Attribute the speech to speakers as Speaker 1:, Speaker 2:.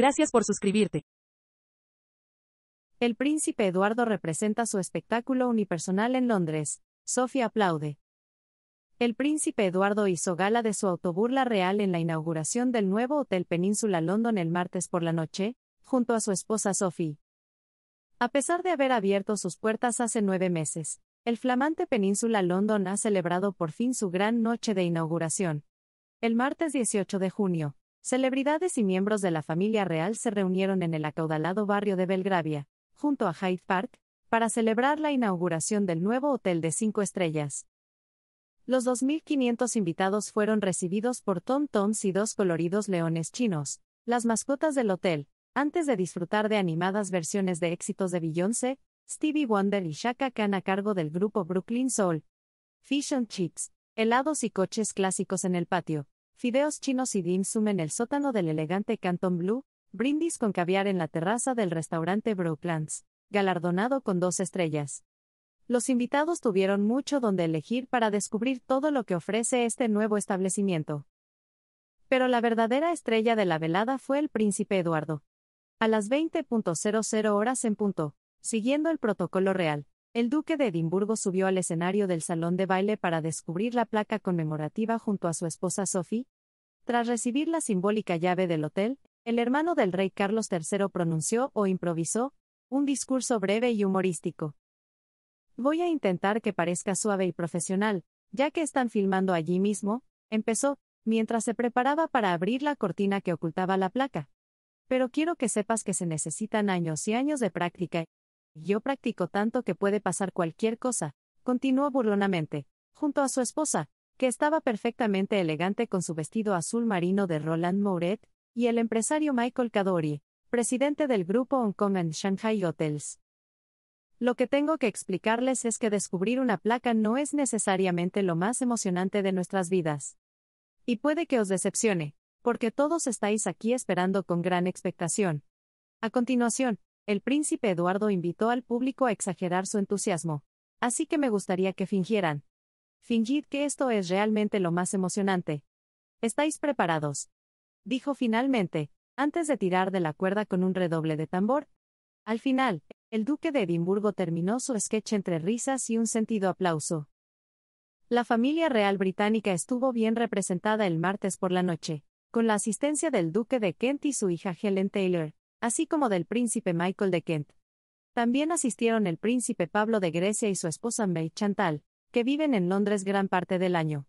Speaker 1: Gracias por suscribirte. El príncipe Eduardo representa su espectáculo unipersonal en Londres. Sophie aplaude. El príncipe Eduardo hizo gala de su autoburla real en la inauguración del nuevo Hotel Península London el martes por la noche, junto a su esposa Sophie. A pesar de haber abierto sus puertas hace nueve meses, el flamante Península London ha celebrado por fin su gran noche de inauguración. El martes 18 de junio, Celebridades y miembros de la familia real se reunieron en el acaudalado barrio de Belgravia, junto a Hyde Park, para celebrar la inauguración del nuevo hotel de cinco estrellas. Los 2.500 invitados fueron recibidos por Tom Toms y dos coloridos leones chinos, las mascotas del hotel, antes de disfrutar de animadas versiones de éxitos de Beyoncé, Stevie Wonder y Shaka Khan a cargo del grupo Brooklyn Soul. Fish and Chips, helados y coches clásicos en el patio, Fideos chinos y dim sum en el sótano del elegante Canton Blue, brindis con caviar en la terraza del restaurante Brooklands, galardonado con dos estrellas. Los invitados tuvieron mucho donde elegir para descubrir todo lo que ofrece este nuevo establecimiento. Pero la verdadera estrella de la velada fue el príncipe Eduardo. A las 20.00 horas en punto, siguiendo el protocolo real, el duque de Edimburgo subió al escenario del salón de baile para descubrir la placa conmemorativa junto a su esposa Sophie, tras recibir la simbólica llave del hotel, el hermano del rey Carlos III pronunció o improvisó un discurso breve y humorístico. Voy a intentar que parezca suave y profesional, ya que están filmando allí mismo, empezó, mientras se preparaba para abrir la cortina que ocultaba la placa. Pero quiero que sepas que se necesitan años y años de práctica. Yo practico tanto que puede pasar cualquier cosa, continuó burlonamente, junto a su esposa, que estaba perfectamente elegante con su vestido azul marino de Roland Mouret, y el empresario Michael Cadori, presidente del grupo Hong Kong and Shanghai Hotels. Lo que tengo que explicarles es que descubrir una placa no es necesariamente lo más emocionante de nuestras vidas. Y puede que os decepcione, porque todos estáis aquí esperando con gran expectación. A continuación, el príncipe Eduardo invitó al público a exagerar su entusiasmo. Así que me gustaría que fingieran, Fingid que esto es realmente lo más emocionante. ¿Estáis preparados? Dijo finalmente, antes de tirar de la cuerda con un redoble de tambor. Al final, el duque de Edimburgo terminó su sketch entre risas y un sentido aplauso. La familia real británica estuvo bien representada el martes por la noche, con la asistencia del duque de Kent y su hija Helen Taylor, así como del príncipe Michael de Kent. También asistieron el príncipe Pablo de Grecia y su esposa May Chantal, que viven en Londres gran parte del año.